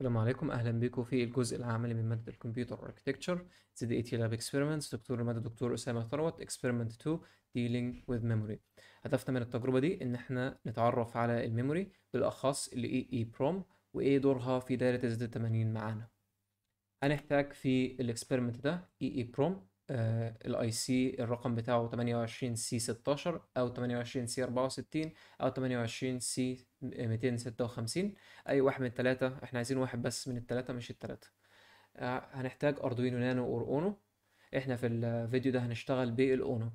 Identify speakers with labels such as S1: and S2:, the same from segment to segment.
S1: السلام عليكم اهلا بكم في الجزء العملي من ماده الكمبيوتر اركتكتشر زي دي اي تي لاب اكسبيرمنتس دكتور الماده دكتور اسامه ثروت اكسبيرمنت 2 ديلينج وذ ميموري هدفنا من التجربه دي ان احنا نتعرف على الميموري بالاخص الاي اي بروم وايه دورها في دايره الزد 80 معانا هنحتاج في الاكسبيرمنت ده اي اي بروم آه، الاي سي الرقم بتاعه 28 سي 16 او 28 سي 64 او 28 سي 256 اي واحد من الثلاثه احنا عايزين واحد بس من الثلاثه مش الثلاثه آه، هنحتاج اردوينو نانو اور اونو احنا في الفيديو ده هنشتغل بالاونو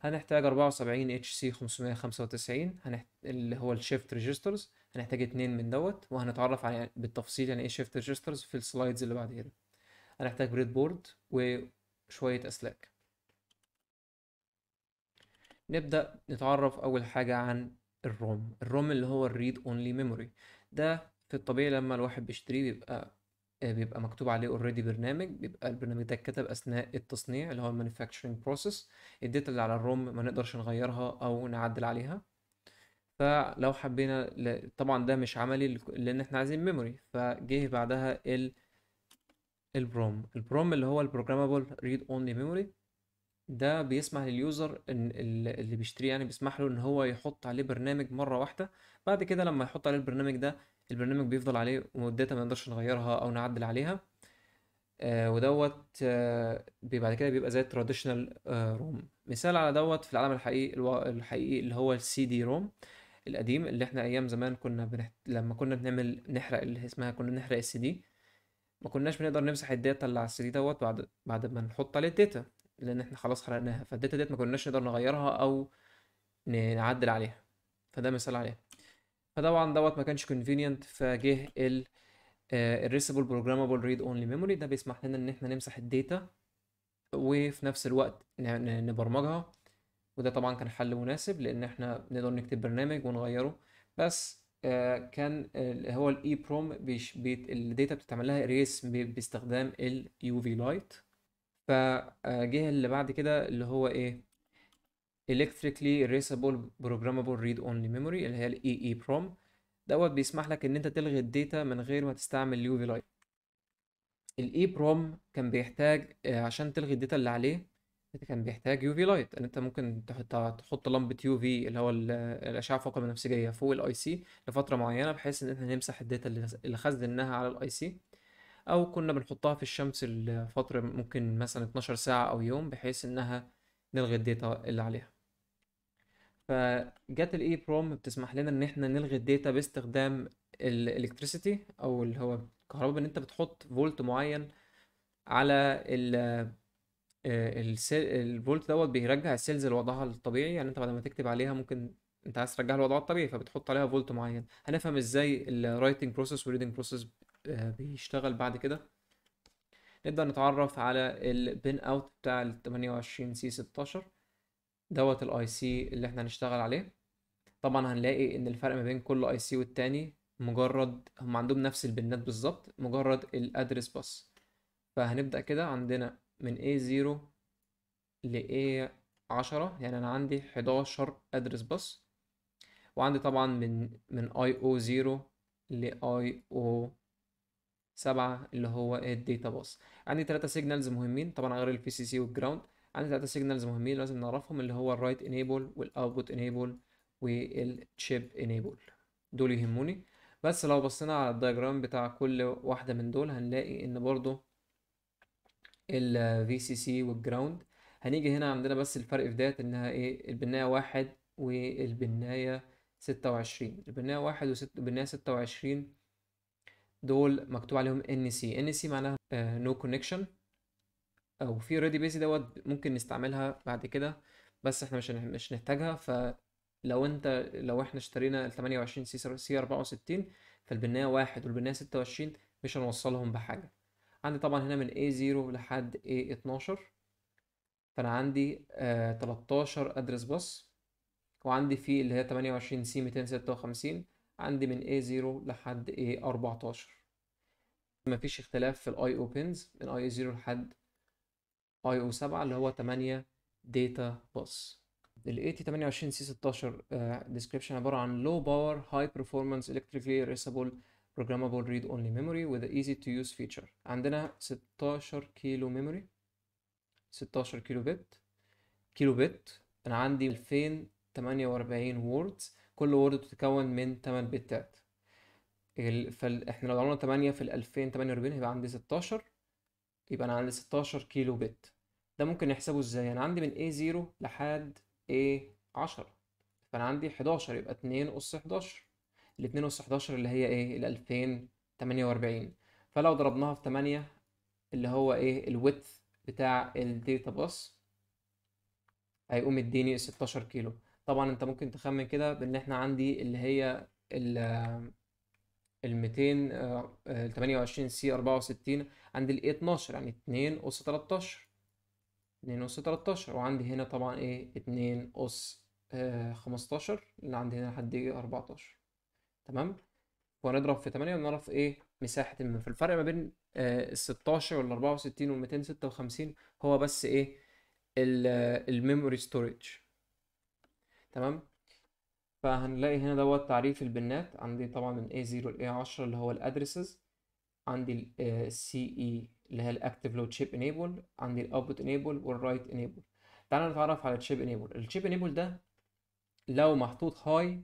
S1: هنحتاج 74 اتش سي 595 هنحت... اللي هو الشيفت ريجسترز هنحتاج اتنين من دوت وهنتعرف على بالتفصيل يعني ايه شيفت ريجسترز في السلايدز اللي بعد كده هنحتاج بريد بورد و شوية أسلاك نبدأ نتعرف أول حاجة عن الروم الروم اللي هو الريد اونلي ميموري ده في الطبيعي لما الواحد بيشتريه بيبقى آه، بيبقى مكتوب عليه اوريدي برنامج بيبقى البرنامج ده اتكتب اثناء التصنيع اللي هو المانيفاكتشرنج بروسيس الداتا اللي على الروم ما نقدرش نغيرها او نعدل عليها فلو حبينا طبعا ده مش عملي لان احنا عايزين ميموري فجه بعدها ال البروم البروم اللي هو البروجرامبل ريد اونلي ميموري ده بيسمح لليوزر ان اللي بيشتريه يعني بيسمح له ان هو يحط عليه برنامج مره واحده بعد كده لما يحط عليه البرنامج ده البرنامج بيفضل عليه ومدته ما نقدرش نغيرها او نعدل عليها آه ودوت آه بعد كده بيبقى زي التراديشنال آه روم مثال على دوت في العالم الحقيقي الو... الحقيقي اللي هو السي دي روم القديم اللي احنا ايام زمان كنا بنحت... لما كنا بنعمل نحرق اللي اسمها كنا بنحرق السي دي ما كناش بنقدر نمسح الداتا اللي على السي دي دوت بعد بعد ما نحط عليه الداتا لان احنا خلاص حرقناها فالداتا ديت ما كناش نقدر نغيرها او نعدل عليها فده مثال عليها فطبعا دوت ما كانش convenient فجه ال الريسبل بروجرامبل ريد اونلي ميموري ده بيسمح لنا ان احنا نمسح الداتا وفي نفس الوقت نبرمجها وده طبعا كان حل مناسب لان احنا نقدر نكتب برنامج ونغيره بس آه، كان هو الاي بروم الداتا بتتعمل لها اريس باستخدام اليو في لايت آه، فجه اللي بعد كده اللي هو ايه electrically erasable programmable read only memory اللي هي الاي اي بروم دوت بيسمح لك ان انت تلغي الداتا من غير ما تستعمل اليو في لايت الاي بروم كان بيحتاج آه، عشان تلغي الداتا اللي عليه كان بيحتاج يو في لايت ان انت ممكن تحط تحط لمبه يو في اللي هو الاشعه فوق البنفسجيه فوق الاي سي لفتره معينه بحيث ان احنا نمسح الداتا اللي اللي خزناها على الاي سي او كنا بنحطها في الشمس لفتره ممكن مثلا 12 ساعه او يوم بحيث انها نلغي الداتا اللي عليها فجت الاي بروم e بتسمح لنا ان احنا نلغي الداتا باستخدام الالكتريسيتي او اللي هو الكهرباء ان انت بتحط فولت معين على آه، البولت دوت بيرجع السيلز لوضعها الطبيعي يعني انت بعد ما تكتب عليها ممكن انت عايز ترجعها لوضعها الطبيعي فبتحط عليها فولت معين هنفهم ازاي الرايتنج بروسيس والريدنج بروسيس بيشتغل بعد كده نبدا نتعرف على البين اوت بتاع ال 28 سي 16 دوت الاي سي اللي احنا هنشتغل عليه طبعا هنلاقي ان الفرق ما بين كل اي سي والتاني مجرد هم عندهم نفس البنات بالظبط مجرد الادرس بس فهنبدا كده عندنا من A0 ل A10 يعني أنا عندي 11 أدرس بس وعندي طبعا من من IO0 ل IO7 اللي هو الداتا بس عندي ثلاثة سيجنالز مهمين طبعا غير ال PCC والجراوند عندي ثلاثة سيجنالز مهمين لازم نعرفهم اللي هو الرايت انيبل والاوتبوت انيبل والتشيب انيبل دول يهموني بس لو بصينا على الدايجرام بتاع كل واحدة من دول هنلاقي ان برضو الفي سي سي والجراوند هنيجي هنا عندنا بس الفرق في ديت انها ايه البنايه واحد والبنايه ستة وعشرين البنايه واحد وست البنايه ستة وعشرين دول مكتوب عليهم ان سي ان سي معناها نو آه، كونكشن او في ريدي بيزي دوت ممكن نستعملها بعد كده بس احنا مش مش نحتاجها فلو انت لو احنا اشترينا ال 28 سي سي 64 فالبنايه واحد والبنايه 26 مش هنوصلهم بحاجه عندي طبعا هنا من A0 لحد A12 فأنا عندي آه 13 أدرس بس وعندي في اللي هي 28 سي 256 عندي من A0 لحد A14 مفيش اختلاف في الاي او بينز من اي 0 لحد اي او 7 اللي هو 8 داتا باص ال 28 سي 16 ديسكريبشن عباره عن لو باور هاي performance الكتريكلي reusable programmable read only memory with the easy to use feature عندنا 16 كيلو ميموري 16 كيلو بت كيلو بت انا عندي 2048 ووردز كل وورد بتتكون من 8 بتات فاحنا لو عملنا 8 في ال 2048 هيبقى عندي 16 يبقى انا عندي 16 كيلو بت ده ممكن نحسبه ازاي انا عندي من A0 لحد A10 فانا عندي 11 يبقى 2 اس 11 ال 2 اس 11 اللي هي ايه ال 2048 فلو ضربناها في 8 اللي هو ايه الويدث بتاع الداتا باس هيقوم يديني 16 كيلو طبعا انت ممكن تخمن كده بان احنا عندي اللي هي ال ال 200 آه، ال 28 سي 64 عندي ال 12 يعني 2 اس 13 2 اس 13 وعندي هنا طبعا ايه 2 اس 15 اللي عندي هنا لحد 14 تمام وهنضرب في 8 ونعرف ايه مساحه المهم فالفرق ما بين آه ال 16 وال 64 وال 256 هو بس ايه آه، الميموري ستورج تمام فهنلاقي هنا دوت تعريف البنات عندي طبعا من A0 ل A10 اللي هو الادرسز عندي ال آه، CE اللي هي الاكتف لود تشيب انيبل عندي الاوتبوت انيبل والرايت انيبل تعالى نتعرف على التشيب انيبل التشيب انيبل ده لو محطوط هاي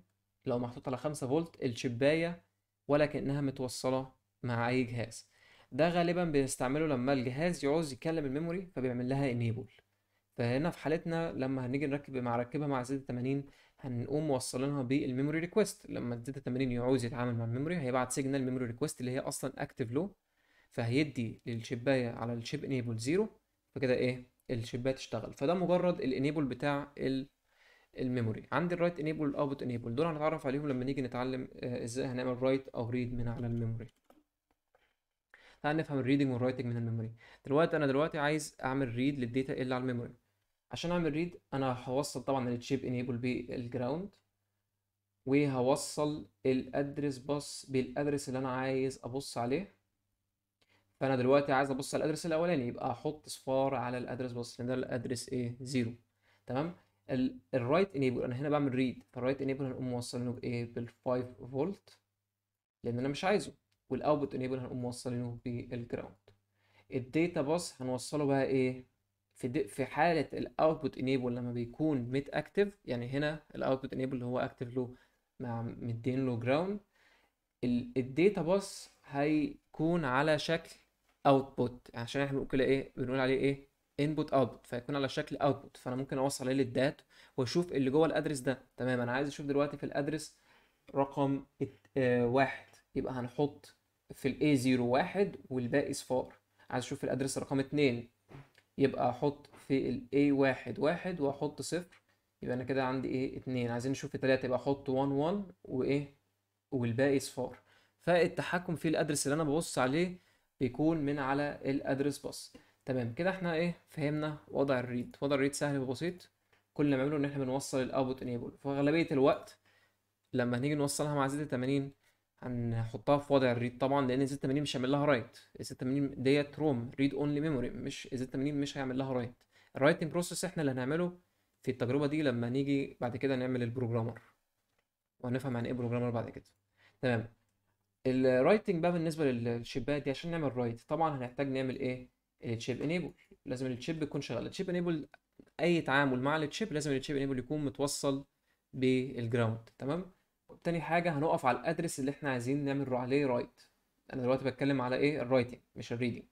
S1: لو محطوط على 5 فولت الشباية ولا كأنها متوصلة مع أي جهاز ده غالبا بنستعمله لما الجهاز يعوز يتكلم الميموري فبيعمل لها انيبل فهنا في حالتنا لما هنيجي نركب مع ركبها مع زد 80 هنقوم موصلينها بالميموري ريكويست لما الزد 80 يعوز يتعامل مع الميموري هيبعت سيجنال ميموري ريكويست اللي هي اصلا اكتف لو فهيدي للشبايه على الشيب انيبل زيرو فكده ايه الشبايه تشتغل فده مجرد الانيبل بتاع ال الميموري عندي الرايت انيبل والاوت انيبل دول هنتعرف عليهم لما نيجي نتعلم آه، ازاي هنعمل رايت او ريد من على الميموري تعال نفهم الريدنج والرايتنج من الميموري دلوقتي انا دلوقتي عايز اعمل ريد للداتا اللي على الميموري عشان اعمل ريد انا هوصل طبعا التشيب انيبل بالجراوند وهوصل الادرس بس بالادرس اللي انا عايز ابص عليه فانا دلوقتي عايز ابص على الادرس الاولاني يبقى احط صفار على الادرس بس لان ده الادرس ايه زيرو تمام الرايت انيبل انا هنا بعمل ريد فالرايت انيبل هنقوم موصلينه بايه بال 5 فولت لان انا مش عايزه والاوتبوت انيبل هنقوم موصلينه بالجراوند الداتا باص هنوصله بقى ايه في في حاله الاوتبوت انيبل لما بيكون ميت اكتف يعني هنا الاوتبوت انيبل اللي هو اكتف له مع مدين له جراوند الداتا باص هيكون على شكل اوتبوت يعني عشان احنا بنقول كده ايه بنقول عليه ايه انبوت اوتبوت فيكون على شكل اوتبوت فانا ممكن اوصل عليه للدات واشوف اللي جوه الادرس ده تمام انا عايز اشوف دلوقتي في الادرس رقم آه، واحد يبقى هنحط في الاي 0 واحد والباقي صفار عايز اشوف في الادرس رقم اتنين يبقى احط في الاي واحد واحد واحط صفر يبقى انا كده عندي ايه اتنين عايزين نشوف تلاته يبقى احط 1 1 وايه والباقي صفار فالتحكم في الادرس اللي انا ببص عليه بيكون من على الادرس باص تمام كده احنا ايه فهمنا وضع الريد وضع الريد سهل وبسيط كل اللي بنعمله ان احنا بنوصل الاوتبوت انيبل فاغلبيه الوقت لما هنيجي نوصلها مع زد 80 هنحطها في وضع الريد طبعا لان زد 80 مش هيعمل لها رايت زد 80 ديت روم ريد اونلي ميموري مش زد 80 مش هيعمل لها رايت الرايتنج بروسيس احنا اللي هنعمله في التجربه دي لما نيجي بعد كده نعمل البروجرامر وهنفهم يعني ايه بروجرامر بعد كده تمام الرايتنج بقى بالنسبه للشيبات دي عشان نعمل رايت طبعا هنحتاج نعمل ايه الشيب انيبل لازم التشيب يكون شغال التشيب انيبل اي تعامل مع التشيب لازم التشيب انيبل يكون متوصل بالجراوند تمام تاني حاجه هنقف على الادرس اللي احنا عايزين نعمل عليه رايت انا دلوقتي بتكلم على ايه الرايتنج مش الريدنج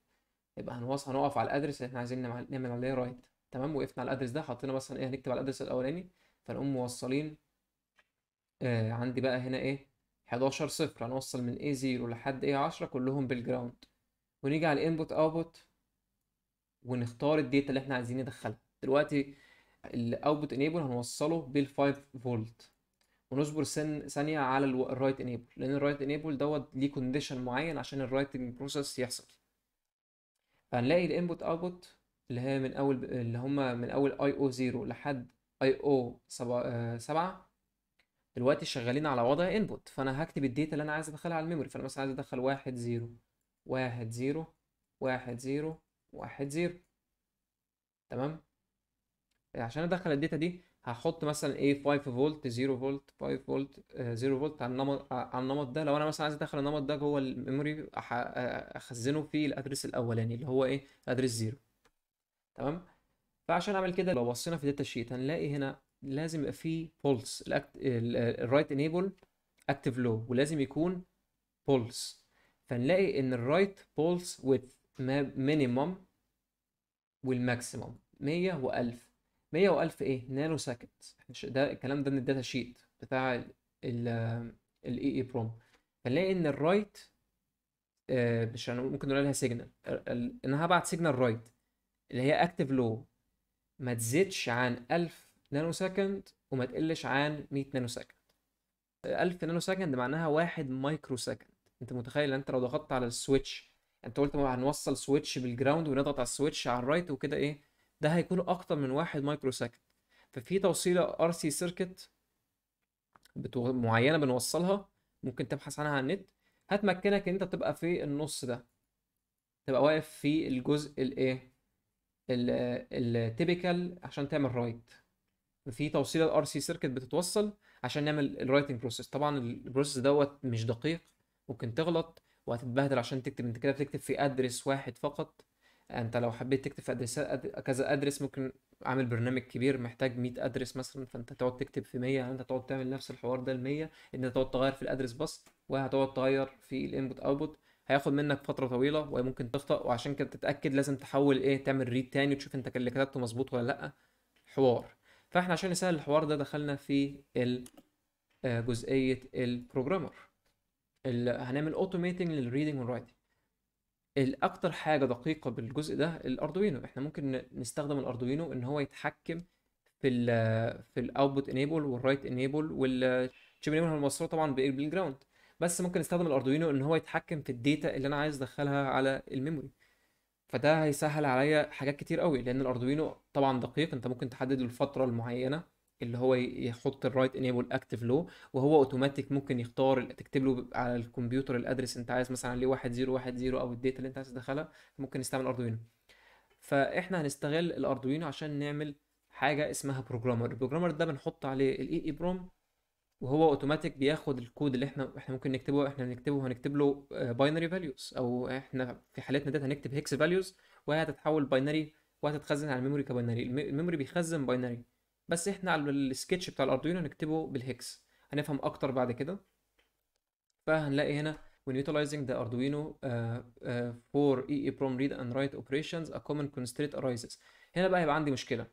S1: يبقى هنوصل هنقف على الادرس اللي احنا عايزين نعمل عليه رايت تمام وقفنا على الادرس ده حطينا مثلا ايه هنكتب على الادرس الاولاني فنقوم موصلين آه عندي بقى هنا ايه 11 صفر هنوصل من A0 لحد A10 كلهم بالجراوند ونيجي على الانبوت اوتبوت ونختار الداتا اللي احنا عايزين ندخلها دلوقتي الاوتبوت انيبل هنوصله بال5 فولت ونصبر سن ثانيه على الرايت انيبل لان الرايت انيبل دوت ليه كونديشن معين عشان الرايتنج بروسيس يحصل فهنلاقي الانبوت اوتبوت اللي هي من اول اللي هما من اول اي او 0 لحد اي او 7 دلوقتي شغالين على وضع انبوت فانا هكتب الداتا اللي انا عايز ادخلها على الميموري فانا مثلا عايز ادخل 1 0 1 0 1 0 واحد زيرو تمام عشان ادخل الداتا دي هحط مثلا ايه 5 فولت 0 فولت 5 فولت 0 فولت على النمط آه، على النمط ده لو انا مثلا عايز ادخل النمط ده جوه الميموري آه، اخزنه في الادرس الاولاني يعني اللي هو ايه الادرس 0 تمام فعشان اعمل كده لو بصينا في داتا شيت هنلاقي هنا لازم يبقى فيه بولس الرايت انيبل اكتف لو ولازم يكون بولس فنلاقي ان الرايت بولس ويدث مينيموم والماكسيموم 100 و1000 100 و1000 ايه نانو سكند ده الكلام ده من الداتا شيت بتاع الاي اي بروم هنلاقي ان الرايت آه، مش مش ممكن نقول لها سيجنال ان انا هبعت سيجنال رايت اللي هي اكتف لو ما تزيدش عن 1000 نانو سكند وما تقلش عن 100 نانو سكند 1000 نانو سكند معناها 1 مايكرو سكند انت متخيل انت لو ضغطت على السويتش انت قلت هنوصل سويتش بالجراوند ونضغط على السويتش على الرايت وكده ايه ده هيكون اكتر من واحد مايكرو سكند ففي توصيله ار سي سيركت معينه بنوصلها ممكن تبحث عنها على النت هتمكنك ان انت تبقى في النص ده تبقى واقف في الجزء الايه التيبيكال عشان تعمل رايت في توصيله ار سي سيركت بتتوصل عشان نعمل الرايتنج بروسيس طبعا البروسيس دوت مش دقيق ممكن تغلط وهتتبهدل عشان تكتب انت كده بتكتب في ادرس واحد فقط انت لو حبيت تكتب في ادرسات كذا ادرس ممكن عامل برنامج كبير محتاج 100 ادرس مثلا فانت تقعد تكتب في 100 انت تقعد تعمل نفس الحوار ده ال 100 ان انت تقعد تغير في الادرس بس وهتقعد تغير في الانبوت اوتبوت هياخد منك فتره طويله وممكن تخطأ وعشان كده تتاكد لازم تحول ايه تعمل ريد تاني وتشوف انت اللي كتبته مظبوط ولا لا حوار فاحنا عشان نسهل الحوار ده دخلنا في آه، جزئيه البروجرامر هنعمل اوتوميتنج للريدنج والرايتنج الاكتر حاجه دقيقه بالجزء ده الاردوينو احنا ممكن نستخدم الاردوينو ان هو يتحكم في الـ في الاوتبوت انيبل والرايت انيبل والشيب انيبل الموصول طبعا بالجراوند بس ممكن نستخدم الاردوينو ان هو يتحكم في الداتا اللي انا عايز ادخلها على الميموري فده هيسهل عليا حاجات كتير قوي لان الاردوينو طبعا دقيق انت ممكن تحدد الفتره المعينه اللي هو يحط الرايت انيبل اكتف لو وهو اوتوماتيك ممكن يختار تكتب له على الكمبيوتر الادرس انت عايز مثلا عليه 1010 او الداتا اللي انت عايز تدخلها ممكن نستعمل اردوينو فاحنا هنستغل الاردوينو عشان نعمل حاجه اسمها بروجرامر البروجرامر ده بنحط عليه الاي اي بروم وهو اوتوماتيك بياخد الكود اللي احنا احنا ممكن نكتبه احنا بنكتبه هنكتب له باينري آه، فاليوز او احنا في حالتنا ديت هنكتب هيكس فاليوز وهي هتتحول باينري وهتتخزن على الميموري كباينري الميموري بيخزن باينري بس احنا على السكتش بتاع الاردوينو نكتبه بالهكس هنفهم أكتر بعد كده فهنلاقي هنا when utilizing the Arduino uh, uh, for EEPROM read and write operations a common constraint arises هنا بقى هيبقى عندي مشكلة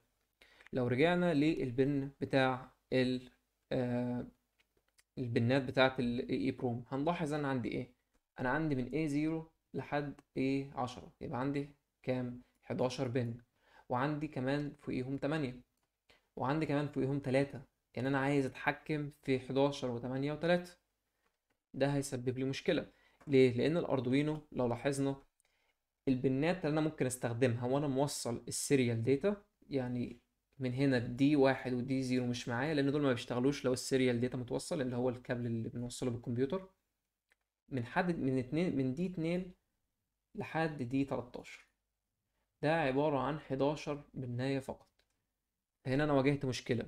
S1: لو رجعنا للبن بتاع ال uh, البنات بتاعة ال EEPROM هنلاحظ ان عندي إيه أنا عندي من A0 لحد A10 يبقى عندي كام 11 بن وعندي كمان فوقيهم 8 وعندي كمان فوقيهم تلاتة يعني أنا عايز أتحكم في حداشر وتمانية وتلاتة ده هيسبب لي مشكلة ليه؟ لأن الأردوينو لو لاحظنا البنات اللي أنا ممكن أستخدمها وأنا موصل السيريال داتا يعني من هنا دي واحد ودي زيرو مش معايا لأن دول ما بيشتغلوش لو السيريال داتا متوصل اللي هو الكابل اللي بنوصله بالكمبيوتر من حد من اتنين من دي اتنين لحد دي تلتاشر ده عبارة عن حداشر بناية فقط هنا انا واجهت مشكله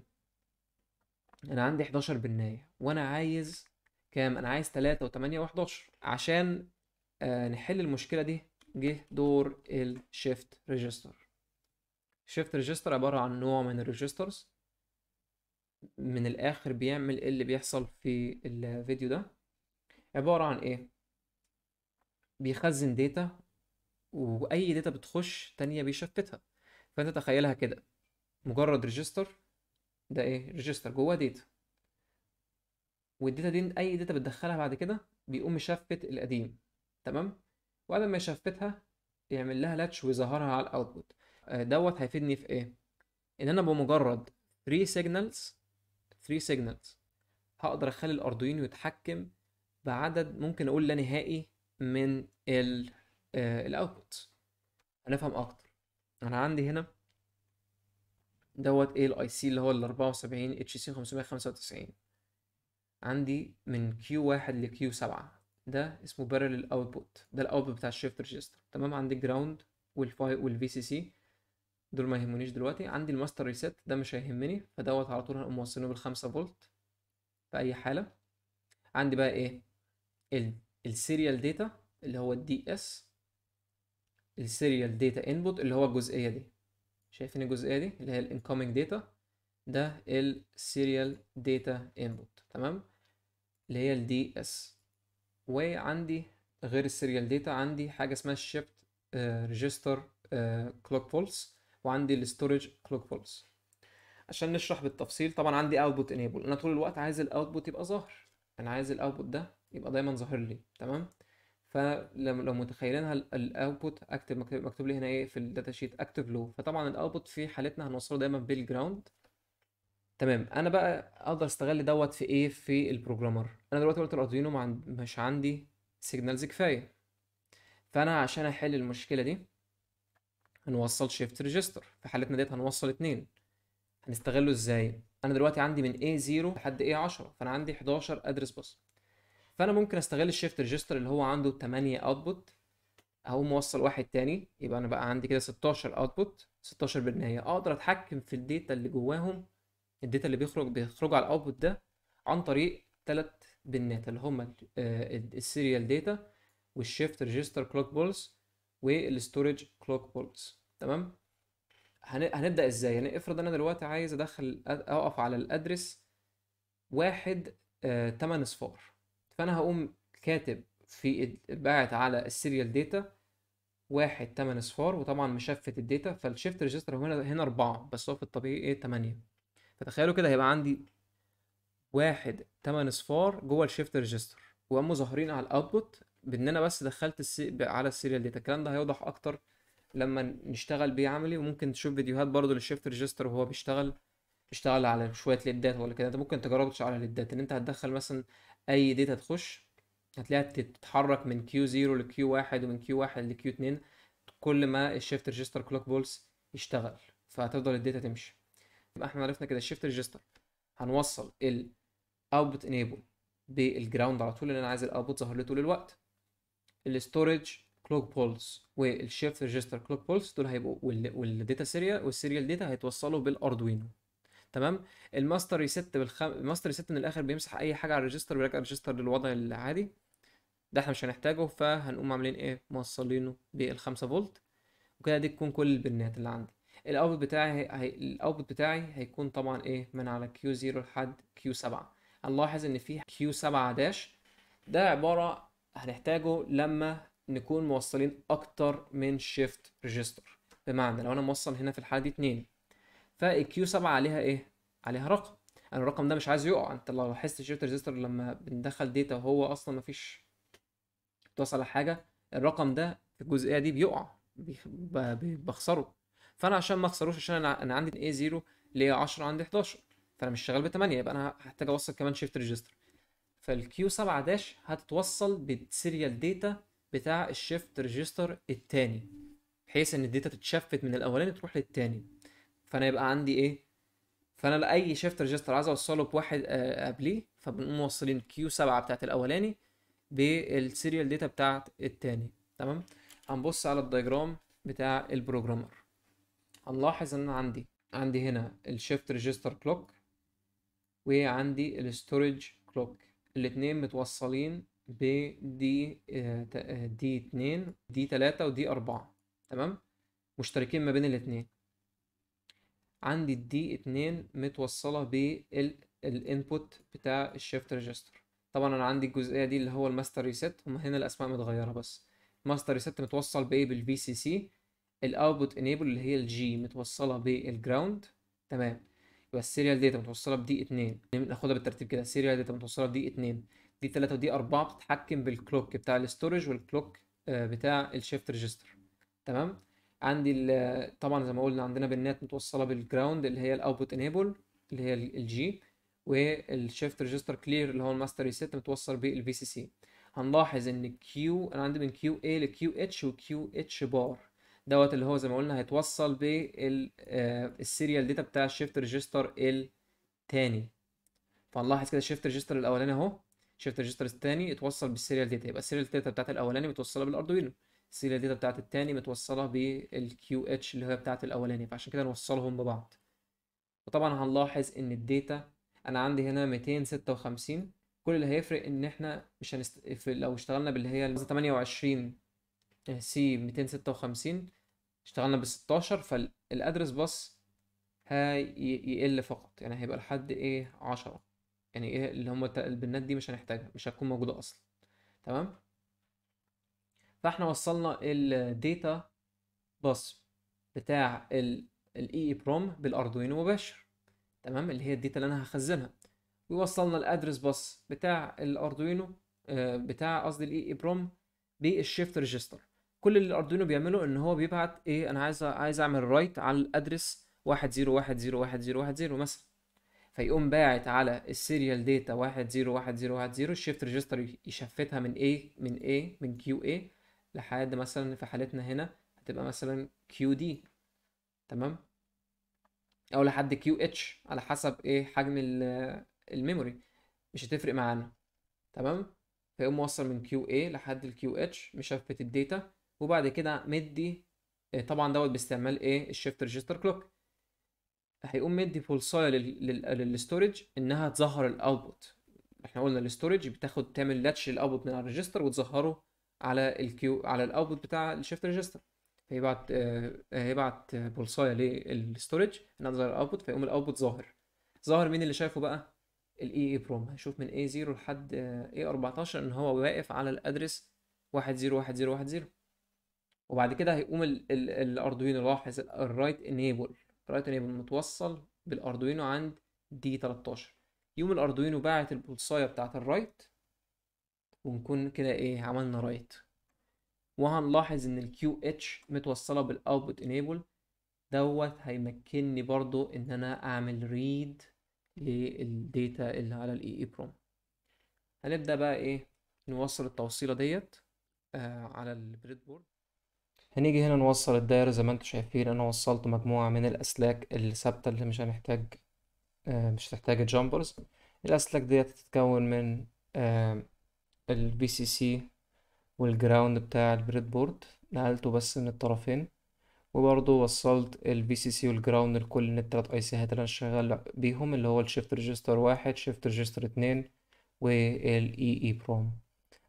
S1: انا عندي 11 بنايه وانا عايز كام انا عايز 3 و8 و11 عشان آه نحل المشكله دي جه دور الشيفت ريجستر شيفت ريجستر عباره عن نوع من الريجسترز من الاخر بيعمل ايه اللي بيحصل في الفيديو ده عباره عن ايه بيخزن داتا واي داتا بتخش تانية بيشفتها فانت تخيلها كده مجرد ريجستر ده ايه ريجستر جواه داتا والداتا دي اي داتا بتدخلها بعد كده بيقوم مشفت القديم تمام وبعد ما يشفتها يعمل لها لاتش ويظهرها على الاوتبوت آه، دوت هيفيدني في ايه ان انا بمجرد 3 سيجنالز 3 سيجنالز هقدر اخلي الاردوينو يتحكم بعدد ممكن اقول لا نهائي من الاوتبوت آه، هنفهم اكتر انا عندي هنا دوت ايه الاي سي اللي هو ال 74 اتش سي 595 عندي من كيو 1 لكيو 7 ده اسمه بارلل اوتبوت ده الاوتبوت بتاع الشيفت ريجستر تمام عندي جراوند والفاي والفي سي سي دول ما يهمونيش دلوقتي عندي الماستر ريسيت ده مش هيهمني فدوت على طول هنقوم موصلينه 5 فولت في اي حالة عندي بقى ايه السيريال داتا اللي هو الدي اس السيريال داتا انبوت اللي هو الجزئية دي شايفين الجزئيه دي اللي هي الانكومينج داتا ده السيريال داتا انبوت تمام اللي هي الدي اس وعندي غير السيريال داتا عندي حاجه اسمها الشيفت ريجستر كلوك بولس وعندي الاستورج كلوك بولس عشان نشرح بالتفصيل طبعا عندي اوتبوت انيبل انا طول الوقت عايز الاوتبوت يبقى ظاهر انا عايز الاوتبوت ده يبقى دايما ظاهر لي تمام فلو متخيلينها الاوتبوت اكتب مكتوب, مكتوب لي هنا ايه في الداتا شيت اكتب لو فطبعا الاوتبوت في حالتنا هنوصله دايما بالجراوند تمام انا بقى اقدر استغل دوت في ايه في البروجرامر انا دلوقتي قلت الاردوينو مش عندي سيجنالز كفايه فانا عشان احل المشكله دي هنوصل شيفت ريجستر في حالتنا ديت هنوصل اتنين هنستغله ازاي انا دلوقتي عندي من A0 لحد A10 فانا عندي 11 ادرس بس فانا ممكن استغل الشيفت ريجستر اللي هو عنده 8 اوتبوت اقوم موصل واحد تاني يبقى انا بقى عندي كده 16 اوتبوت 16 بالنهايه اقدر اتحكم في الداتا اللي جواهم الداتا اللي بيخرج بيخرج على الاوتبوت ده عن طريق ثلاث بنات اللي هما السيريال داتا آه، والشيفت ريجستر كلوك بولز والستورج كلوك بولز تمام هنبدا ازاي يعني افرض انا دلوقتي عايز ادخل اقف على الادرس واحد 8 آه، صفار فانا هقوم كاتب في باعت على السيريال داتا واحد تمن اصفار وطبعا مشفت الداتا فالشيفت ريجستر هنا هنا اربعة بس هو في الطبيعي ايه تمانية فتخيلوا كده هيبقى عندي واحد تمن اصفار جوه الشيفت ريجستر وهم ظاهرين على الاوتبوت بان انا بس دخلت السي... على السيريال داتا الكلام ده هيوضح اكتر لما نشتغل بيه عملي وممكن تشوف فيديوهات برضه للشيفت ريجستر وهو بيشتغل بيشتغل على شويه ليدات ولا كده انت ممكن تجربتش على ليدات ان انت هتدخل مثلا اي داتا تخش هتلاقيها بتتحرك من كيو 0 لكيو 1 ومن كيو 1 لكيو 2 كل ما الشيفت ريجستر كلوك بولس يشتغل فهتفضل الداتا تمشي يبقى احنا عرفنا كده الشيفت ريجستر هنوصل الاوتبوت انيبل بالجراوند على طول لان انا عايز الاوتبوت ظهر لي طول الوقت الاستورج كلوك بولس والشيفت ريجستر كلوك بولس دول هيبقوا والداتا سيريال والسيريال داتا هيتوصلوا بالاردوينو تمام الماستر يست بالخم... الماستر يست من الاخر بيمسح اي حاجه على الريجستر بيرجع الريجستر للوضع العادي ده احنا مش هنحتاجه فهنقوم عاملين ايه موصلينه بال5 فولت وكده دي تكون كل البنات اللي عندي الاوتبوت بتاعي هي... الاوتبوت بتاعي هيكون طبعا ايه من على كيو 0 لحد كيو 7 هنلاحظ ان في كيو 7 داش ده عباره هنحتاجه لما نكون موصلين اكتر من شيفت ريجستر بمعنى لو انا موصل هنا في الحاله دي 2 فالكيو 7 عليها ايه؟ عليها رقم انا الرقم ده مش عايز يقع انت لو لاحظت شيفت ريجستر لما بندخل داتا وهو اصلا مفيش توصل لحاجه الرقم ده في الجزئيه دي بيقع بخسره فانا عشان ما اخسروش عشان انا عندي اي 0 ليا 10 عندي 11 فانا مش شغال ب 8 يبقى انا هحتاج اوصل كمان شيفت ريجستر فالكيو 7 داش هتتوصل بالسيريال داتا بتاع الشيفت ريجستر الثاني بحيث ان الداتا تتشفت من الاولاني تروح للثاني فانا يبقى عندي ايه فانا لاي شيفت ريجستر عايز اوصله بواحد آه، قبليه فبنقوم موصلين كيو 7 بتاعت الاولاني بالسيريال داتا بتاعت التاني تمام هنبص على الدايجرام بتاع البروجرامر هنلاحظ ان عندي عندي هنا الشيفت ريجستر كلوك وعندي الستورج كلوك الاتنين متوصلين ب دي دي 2 دي 3 ودي 4 تمام مشتركين ما بين الاتنين عندي الدي اتنين متوصلة بالانبوت بتاع الشيفت ريجستر طبعا انا عندي الجزئية دي اللي هو الماستر ريسيت هما هنا الاسماء متغيرة بس الماستر ريسيت متوصل بايه بالفي سي سي الاوتبوت انيبل اللي هي الجي متوصلة بالجراوند تمام يبقى السيريال داتا متوصلة بدي اتنين ناخدها بالترتيب كده السيريال داتا متوصلة بدي اتنين دي تلاتة ودي أربعة بتتحكم بالكلوك بتاع الاستورج والكلوك آه، بتاع الشيفت ريجستر تمام عندي طبعا زي ما قلنا عندنا بنات متوصله بالجراوند اللي هي الاوتبوت انيبل اللي هي الجي والشيفت ريجستر كلير اللي هو الماستر ريسيت متوصل بالفي سي سي هنلاحظ ان كيو انا عندي من كيو اي لكيو اتش وكيو اتش بار دوت اللي هو زي ما قلنا هيتوصل بالسيريال داتا آه، بتاع الشيفت ريجستر الثاني فنلاحظ كده الشيفت ريجستر الاولاني اهو شيفت ريجستر الثاني اتوصل بالسيريال داتا يبقى السيريال داتا بتاعت الاولاني متوصله بالاردوينو السيريال داتا بتاعت التاني متوصله بالكيو اتش اللي هي بتاعت الاولاني فعشان كده نوصلهم ببعض وطبعا هنلاحظ ان الداتا انا عندي هنا 256 كل اللي هيفرق ان احنا مش هنست... لو اشتغلنا باللي هي 28 سي 256 اشتغلنا ب 16 فالادرس بس هيقل فقط يعني هيبقى لحد ايه 10 يعني ايه اللي هم البنات دي مش هنحتاجها مش هتكون موجوده اصلا تمام فاحنا وصلنا الداتا بس بتاع الاي اي بروم بالاردوينو مباشر تمام اللي هي الداتا اللي انا هخزنها ووصلنا الادرس بس بتاع الاردوينو آه، بتاع قصدي الاي اي بروم بالشيفت ريجستر كل اللي الاردوينو بيعمله ان هو بيبعت ايه انا عايز عايز اعمل رايت على الادرس 10101010 مثلا فيقوم باعت على السيريال داتا 101010 الشيفت ريجستر يشفتها من A من A من QA لحد مثلا في حالتنا هنا هتبقى مثلا كيو دي تمام او لحد كيو اتش على حسب ايه حجم الميموري مش هتفرق معانا تمام فيقوم موصل من كيو اي لحد الكيو اتش مشفت الداتا وبعد كده مدي آه، طبعا دوت باستعمال ايه الشيفت ريجستر كلوك هيقوم مدي بولسايه للستورج انها تظهر الاوتبوت احنا قلنا الاستورج بتاخد تعمل لاتش للاوتبوت من الريجستر وتظهره على الكيو على الاوتبوت بتاع الشيفت ريجستر فيبعت آه، هيبعت بولصايه للستورج نظر الاوتبوت فيقوم الاوتبوت ظاهر ظاهر مين اللي شايفه بقى الاي اي بروم هيشوف من اي 0 لحد اي آه، 14 ان هو واقف على الادرس 101010 وبعد كده هيقوم الاردوينو لاحظ الرايت انيبل الرايت انيبل متوصل بالاردوينو عند دي 13 يقوم الاردوينو باعت البولصايه بتاعت الرايت ونكون كده ايه عملنا رايت وهنلاحظ ان ال QH متوصله بال Output Enable دوت هيمكنني برضو ان انا اعمل لل للديتا اللي على ال اي e e هنبدا بقى ايه نوصل التوصيله ديت آه على البريد بورد هنيجي هنا نوصل الدايره زي ما انتم شايفين انا وصلت مجموعه من الاسلاك الثابته اللي مش هنحتاج آه مش هتحتاج الجامبرز الاسلاك ديت تتكون من آه البي سي سي والجراوند بتاع البريد بورد نقلته بس من الطرفين وبرضه وصلت البي سي سي والجراوند لكل من التلات اي هات اللي انا شغال بيهم اللي هو الشيفت ريجستر واحد شيفت ريجستر اتنين والاي اي بروم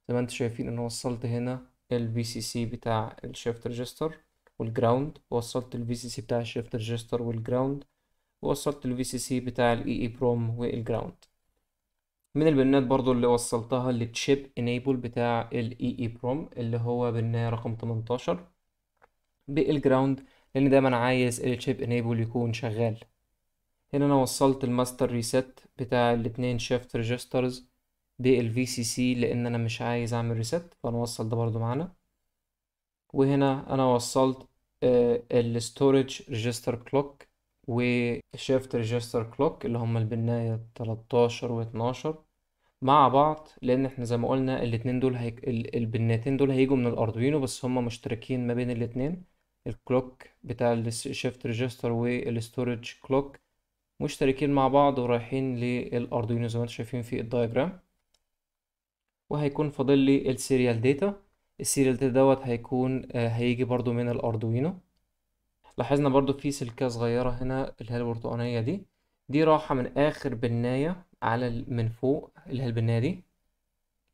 S1: زي ما انتم شايفين انا وصلت هنا البي سي سي بتاع الشيفت ريجستر والجراوند وصلت البي سي سي بتاع الشيفت ريجستر والجراوند ووصلت الفي سي سي بتاع الاي اي بروم والجراوند من البنات برضو اللي وصلتها للتشيب انيبل بتاع الاي اي بروم اللي هو بناية رقم 18 بالجراوند لان دايما عايز التشيب انيبل يكون شغال هنا انا وصلت الماستر ريسيت بتاع الاتنين شيفت ريجسترز بالفي سي سي لان انا مش عايز اعمل ريسيت وصل ده برضو معانا وهنا انا وصلت الستورج ريجستر كلوك وشيفت ريجستر كلوك اللي هما البناية 13 و 12 مع بعض لان احنا زي ما قلنا الاتنين دول هي... البناتين دول هيجوا من الاردوينو بس هما مشتركين ما بين الاتنين الكلوك بتاع الشيفت ريجستر والستورج كلوك مشتركين مع بعض ورايحين للاردوينو زي ما انتم شايفين في الدايجرام وهيكون فاضل لي السيريال داتا السيريال داتا دوت هيكون آه، هيجي برضو من الاردوينو لاحظنا برضو في سلكة صغيرة هنا اللي هي البرتقانية دي دي راحة من آخر بناية على من فوق اللي هي البناية دي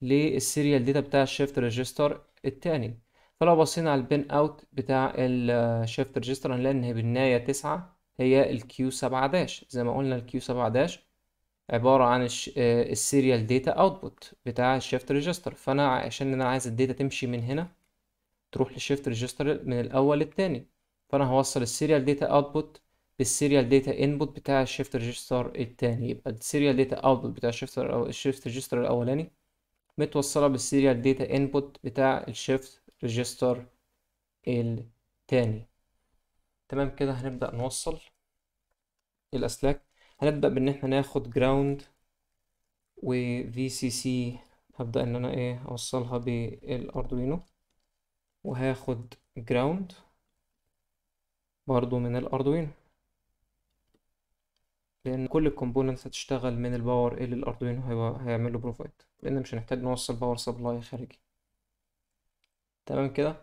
S1: للسيريال داتا بتاع الشيفت ريجستر التاني فلو بصينا على البن اوت بتاع الشيفت ريجستر هنلاقي ان هي بناية تسعة هي الكيو سبعة داش زي ما قلنا الكيو سبعة داش عبارة عن السيريال داتا اوتبوت بتاع الشيفت ريجستر فانا عشان انا عايز الداتا تمشي من هنا تروح للشيفت ريجستر من الاول للتاني فانا هوصل السيريال داتا اوتبوت بالسيريال داتا انبوت بتاع الشيفت ريجستر التاني يبقى السيريال داتا اوتبوت بتاع الشيفت او الشيفت ريجستر الاولاني متوصله بالسيريال داتا انبوت بتاع الشيفت ريجستر التاني تمام كده هنبدا نوصل الاسلاك هنبدا بان احنا ناخد جراوند و سي هبدا ان انا ايه اوصلها بالاردوينو وهاخد جراوند برضو من الاردوينو لان كل الكومبوننتس هتشتغل من الباور اللي الاردوينو هيعمل له بروفايد لان مش هنحتاج نوصل باور سبلاي خارجي تمام كده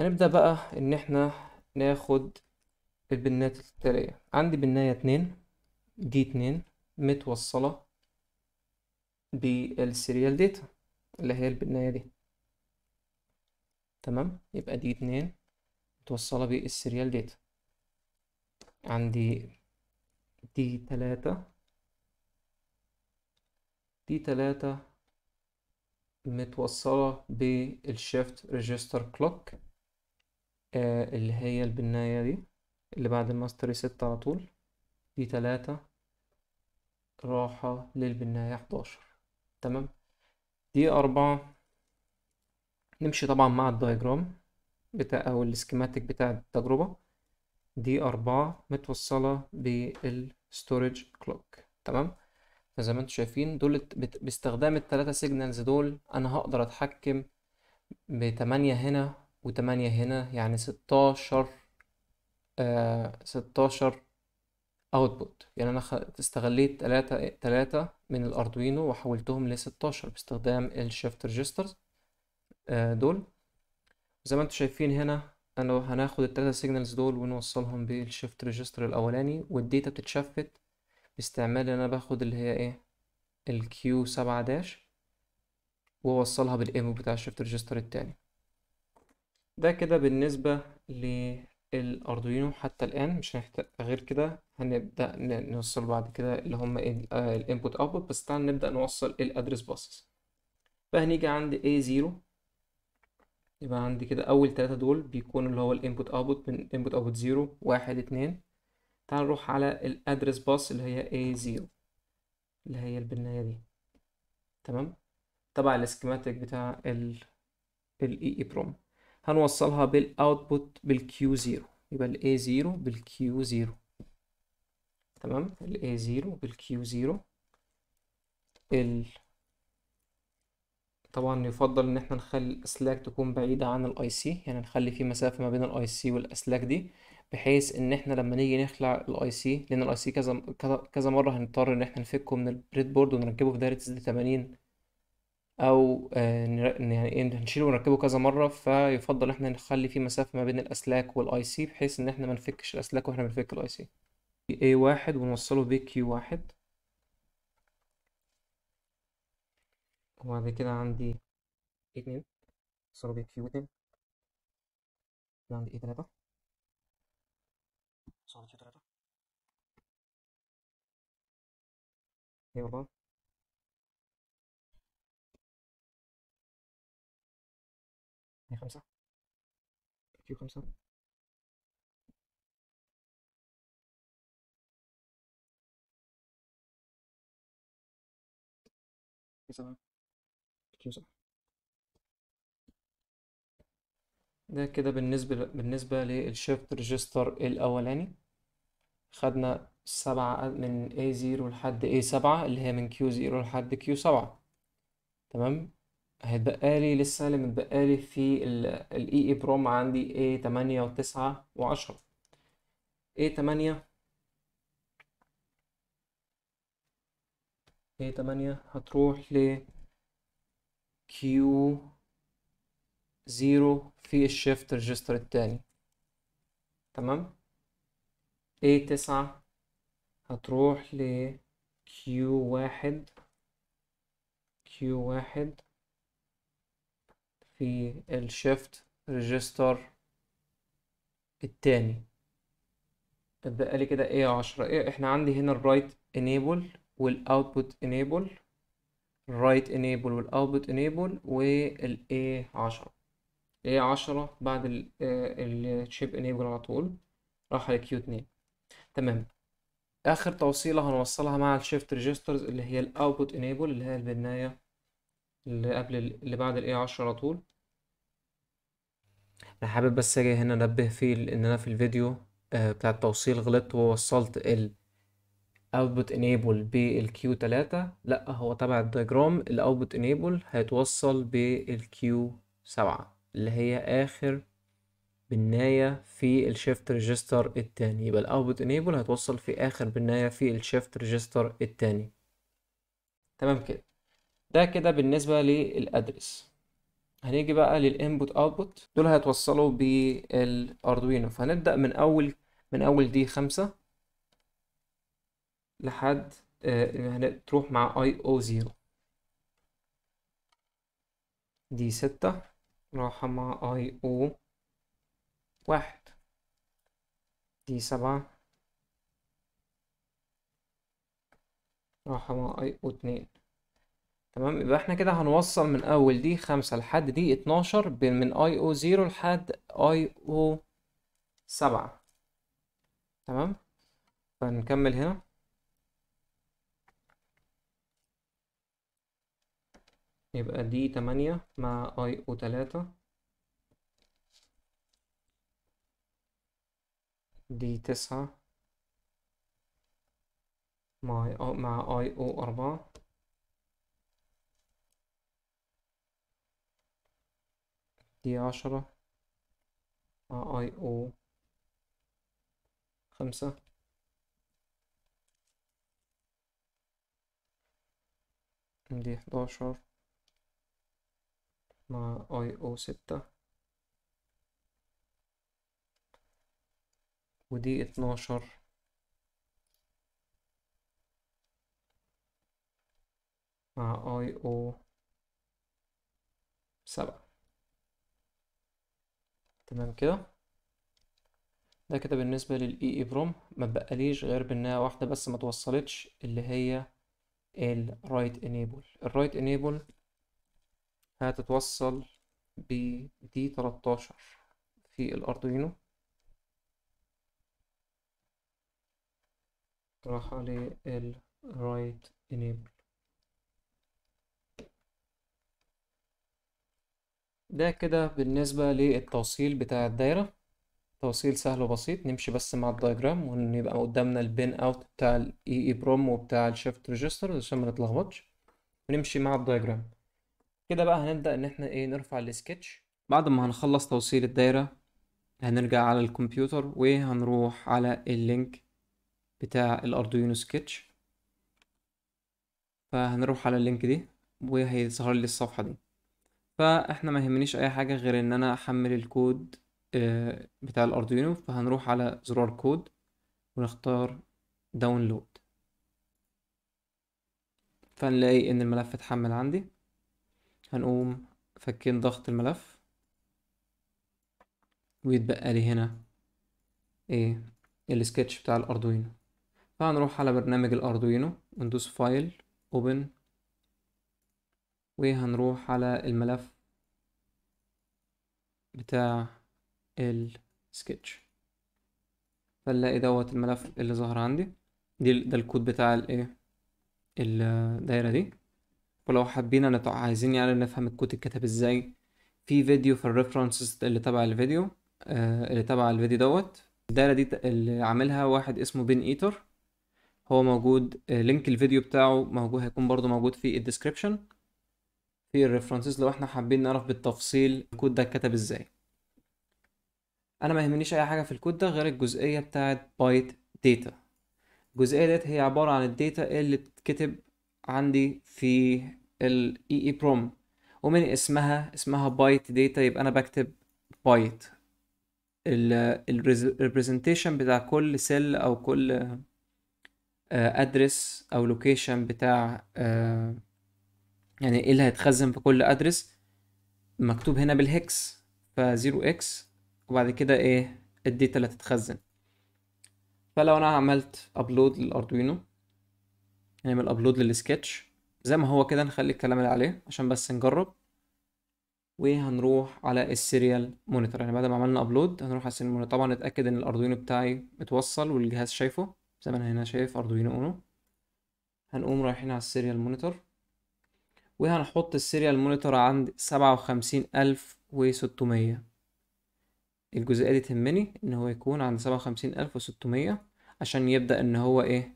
S1: هنبدا بقى ان احنا ناخد البنات التالية عندي بناية اتنين دي اتنين متوصلة بالسيريال داتا اللي هي البناية دي تمام يبقى دي اتنين توصلها بالسيريال داتا عندي دي تلاتة دي تلاتة متوصلة بالشيفت ريجستر كلوك اللي هي البناية دي اللي بعد الماستر ريست على طول دي تلاتة راحة للبناية حداشر تمام دي أربعة نمشي طبعا مع الدايجرام بتاع او السكيماتيك بتاع التجربه دي أربعة متوصلة بالستورج كلوك تمام فزي ما انتم شايفين دول باستخدام التلاتة سيجنالز دول أنا هقدر أتحكم بتمانية هنا وتمانية هنا يعني ستاشر آه ستاشر اوتبوت يعني أنا استغليت تلاتة تلاتة من الأردوينو وحولتهم لستاشر باستخدام الشيفت ريجسترز آه دول زي ما انتم شايفين هنا انا هناخد التلاتة سيجنالز دول ونوصلهم بالشيفت ريجستر الاولاني والداتا بتتشفت باستعمال ان انا باخد اللي هي ايه الكيو 7 داش واوصلها بالانبوت بتاع الشيفت ريجستر التاني ده كده بالنسبة للاردوينو حتى الان مش هنحتاج غير كده هنبدأ نوصل بعد كده اللي هما الانبوت اوتبوت بس تعال نبدأ نوصل الادرس باصص فهنيجي عند A0 يبقى عندي كده أول تلاتة دول بيكون اللي هو الانبوت اوبوت من انبوت اوبوت زيرو واحد اتنين تعال نروح على الأدرس باص اللي هي A زيرو اللي هي البناية دي تمام تبع السكيماتيك بتاع ال ال اي اي بروم هنوصلها بالاوتبوت بالكيو زيرو يبقى ال الاي زيرو بالكيو زيرو تمام ال الاي زيرو بالكيو زيرو ال طبعا يفضل ان احنا نخلي الاسلاك تكون بعيدة عن الاي سي يعني نخلي في مسافة ما بين الاي سي والاسلاك دي بحيث ان احنا لما نيجي نخلع الاي سي لان الاي سي كذا كذا مرة هنضطر ان احنا نفكه من البريد بورد ونركبه في دايرة زد 80 او آه، يعني إيه، نشيله ونركبه كذا مرة فيفضل ان احنا نخلي في مسافة ما بين الاسلاك والاي سي بحيث ان احنا منفكش الاسلاك واحنا بنفك الاي سي A واحد ونوصله ب Q واحد وبعد كده عندي اتنين سولوبيك اتنين عندي ايه تلاتة سولوبيك فيوتل تلاتة ايه والله ايه خمسة كيو خمسة ايه سبعة كيو 7 ده كده بالنسبة بالنسبة للشيفت ريجستر الأولاني خدنا سبعة من A0 لحد A7 اللي هي من Q0 لحد Q7 تمام هيتبقى لي لسه اللي متبقى لي في ال EE بروم e عندي A8 و9 و10 A8 A8 هتروح ل كيو زيرو في الشيفت ريجستر التاني تمام A تسعة هتروح ل Q واحد Q واحد في الشيفت ريجستر التاني اتبقى لي كده ايه عشرة ايه احنا عندي هنا الرايت انيبل والاوتبوت انيبل الرايت انيبل والاوتبوت انيبل والاي 10 الاي 10 بعد الشيب انيبل آه، على طول راح على كيو 2 تمام اخر توصيله هنوصلها مع الشيفت ريجسترز اللي هي الاوتبوت انيبل اللي هي البنايه اللي قبل اللي بعد الاي 10 على طول انا حابب بس اجي هنا انبه فيه ان انا في الفيديو آه، بتاع التوصيل غلطت ووصلت ال output enable بالكيو 3 لا هو تبع ال الاوتبوت enable هيتوصل بالكيو 7 اللي هي اخر بناية في الشيفت ريجستر التاني يبقى الاوتبوت enable هيتوصل في اخر بناية في الشيفت ريجستر التاني تمام كده ده كده بالنسبة للادرس هنيجي بقى للانبوت اوتبوت دول هيتوصلوا بالاردوينو فهنبدأ من اول من اول دي خمسة لحد آه، يعني تروح مع اي او زيرو دي ستة راحة مع اي او واحد دي سبعة راحة مع اي او اتنين تمام يبقى احنا كده هنوصل من اول دي خمسة لحد دي اتناشر من اي او زيرو لحد اي او سبعة تمام فنكمل هنا يبقى دي تمانية مع اي او تلاتة دي تسعة مع مع اي او أربعة دي عشرة مع اي او خمسة دي حداشر مع اي او ستة ودي اتناشر مع اي او سبعة تمام كده ده كده بالنسبة للإي إي بروم ما بقاليش غير بإنها واحدة بس ما توصلتش اللي هي الرايت انيبل الرايت انيبل هتتوصل ب دي 13 في الأردوينو راح عليه ال رايت انيبل ده كده بالنسبة للتوصيل بتاع الدايرة توصيل سهل وبسيط نمشي بس مع الدايجرام ونبقى قدامنا البين اوت بتاع الاي اي بروم وبتاع الشيفت ريجستر عشان ما نتلخبطش ونمشي مع الدايجرام كده بقى هنبدأ إن إحنا إيه نرفع السكتش بعد ما هنخلص توصيل الدايرة هنرجع على الكمبيوتر وهنروح على اللينك بتاع الأردوينو سكتش فهنروح على اللينك دي وهيظهر لي الصفحة دي فاحنا ما يهمنيش اي حاجة غير ان انا احمل الكود آه، بتاع الاردوينو فهنروح على زرار كود ونختار داونلود فنلاقي ان الملف اتحمل عندي هنقوم فكين ضغط الملف ويتبقى لي هنا ايه السكتش بتاع الاردوينو فهنروح على برنامج الاردوينو وندوس فايل اوبن وهنروح على الملف بتاع السكتش فنلاقي دوت الملف اللي ظهر عندي دي ده الكود بتاع الايه الدايره دي ولو حابين نتع... عايزين يعني نفهم الكود اتكتب ازاي في فيديو في الريفرنسز اللي تبع الفيديو آه اللي تبع الفيديو دوت الدايره دي اللي عاملها واحد اسمه بين ايتر هو موجود آه لينك الفيديو بتاعه موجود هيكون برضو موجود في الديسكريبشن في الريفرنسز لو احنا حابين نعرف بالتفصيل الكود ده اتكتب ازاي انا ما يهمنيش اي حاجه في الكود ده غير الجزئيه بتاعه بايت داتا الجزئيه ديت هي عباره عن الداتا اللي بتتكتب عندي في الاي اي بروم ومن اسمها اسمها بايت داتا يبقى انا بكتب بايت الريبريزنتيشن بتاع كل سيل او كل ادرس آه، او لوكيشن بتاع آه، يعني ايه اللي هيتخزن في كل ادرس مكتوب هنا بالهكس ف 0 اكس وبعد كده ايه الداتا اللي هتتخزن فلو انا عملت ابلود للاردوينو نعمل ابلود للسكتش زي ما هو كده نخلي الكلام اللي عليه عشان بس نجرب وهنروح على السيريال مونيتور يعني بعد ما عملنا ابلود هنروح على السيريال مونيتور طبعا نتاكد ان الاردوينو بتاعي متوصل والجهاز شايفه زي ما انا هنا شايف اردوينو اونو هنقوم رايحين على السيريال مونيتور وهنحط السيريال مونيتور عند سبعة وخمسين ألف وستمية الجزئية دي تهمني إن هو يكون عند سبعة وخمسين ألف وستمية عشان يبدأ إن هو إيه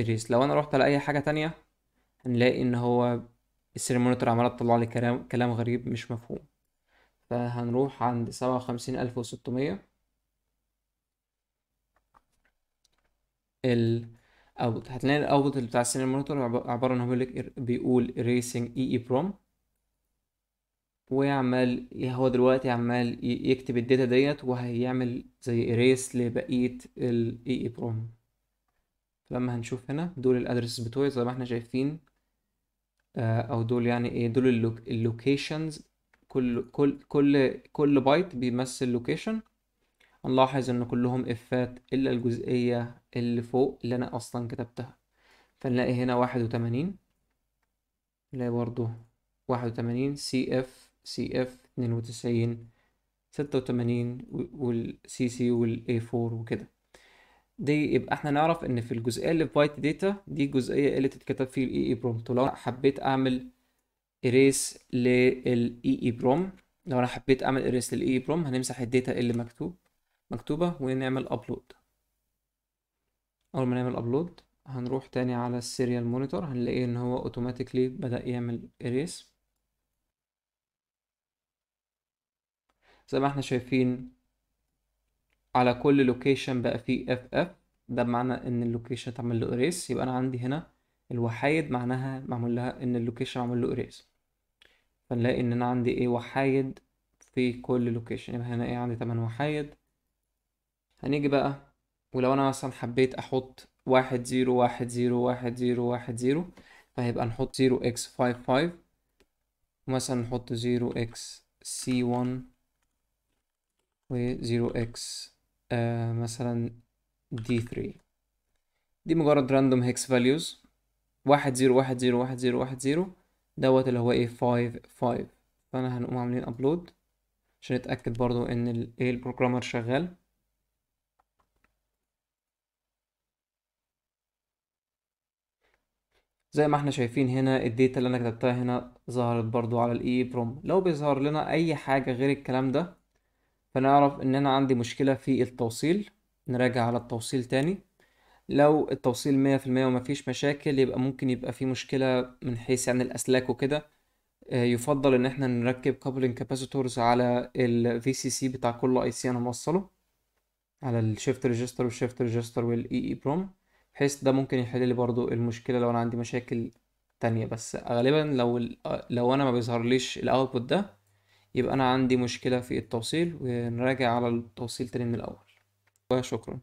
S1: erase لو انا رحت على اي حاجة تانية هنلاقي ان هو السيرمونيتور عمالة تطلع لي كلام كلام غريب مش مفهوم فهنروح عند سبعة وخمسين ألف هتلاقي الاوت بتاع بتاع مونيتور عباره ان هو بيقول ريسنج اي اي بروم ويعمل هو دلوقتي عمال يكتب الداتا ديت وهيعمل زي اريس لبقيه الاي اي بروم لما هنشوف هنا دول الادرس بتوعي زي ما احنا شايفين آه، او دول يعني ايه دول اللوكيشنز كل كل كل كل بايت بيمثل لوكيشن هنلاحظ ان كلهم افات الا الجزئية اللي فوق اللي انا اصلا كتبتها فنلاقي هنا واحد وتمانين نلاقي برضو واحد وتمانين سي اف سي اف اتنين وتسعين ستة وتمانين والسي سي والاي فور وكده دي يبقى احنا نعرف ان في الجزئيه اللي في بايت داتا دي الجزئيه اللي تتكتب فيه الاي اي بروم لو انا حبيت اعمل اريس للاي اي بروم لو انا حبيت اعمل اريس للاي اي بروم هنمسح الداتا اللي مكتوب مكتوبه ونعمل ابلود اول ما نعمل ابلود هنروح تاني على السيريال مونيتور هنلاقي ان هو اوتوماتيكلي بدأ يعمل اريس زي ما احنا شايفين على كل لوكيشن بقى فيه اف اف ده بمعنى ان اللوكيشن اتعمل له اريس يبقى انا عندي هنا الوحايد معناها معمول لها ان اللوكيشن معمول له اريس فنلاقي ان انا عندي ايه وحايد في كل لوكيشن يبقى هنا ايه عندي 8 وحايد هنيجي بقى ولو انا مثلا حبيت احط واحد زيرو واحد زيرو واحد زيرو واحد زيرو فهيبقى نحط زيرو اكس فايف فايف ومثلا نحط زيرو اكس سي ون وزيرو اكس آه، مثلا d 3 دي مجرد random hex values واحد زيرو واحد زيرو واحد زيرو واحد زيرو دوت اللي هو ايه 55 5 فانا هنقوم عاملين upload عشان نتاكد برضو ان الايه البروجرامر شغال زي ما احنا شايفين هنا الديتا اللي انا كتبتها هنا ظهرت برضو على الاي بروم e لو بيظهر لنا اي حاجه غير الكلام ده فنعرف ان انا عندي مشكلة في التوصيل نراجع على التوصيل تاني لو التوصيل مية في المية ومفيش مشاكل يبقى ممكن يبقى في مشكلة من حيث يعني الأسلاك وكده آه، يفضل ان احنا نركب كابلنج كاباسيتورز على ال VCC بتاع كل اي سي انا موصله على الشيفت ريجستر والشيفت ريجستر والاي اي بروم بحيث ده ممكن يحل لي برضو المشكلة لو انا عندي مشاكل تانية بس غالبا لو آه، لو انا ما بيظهرليش الاوتبوت ده يبقى أنا عندي مشكلة في التوصيل ونراجع على التوصيل تاني من الأول وشكرا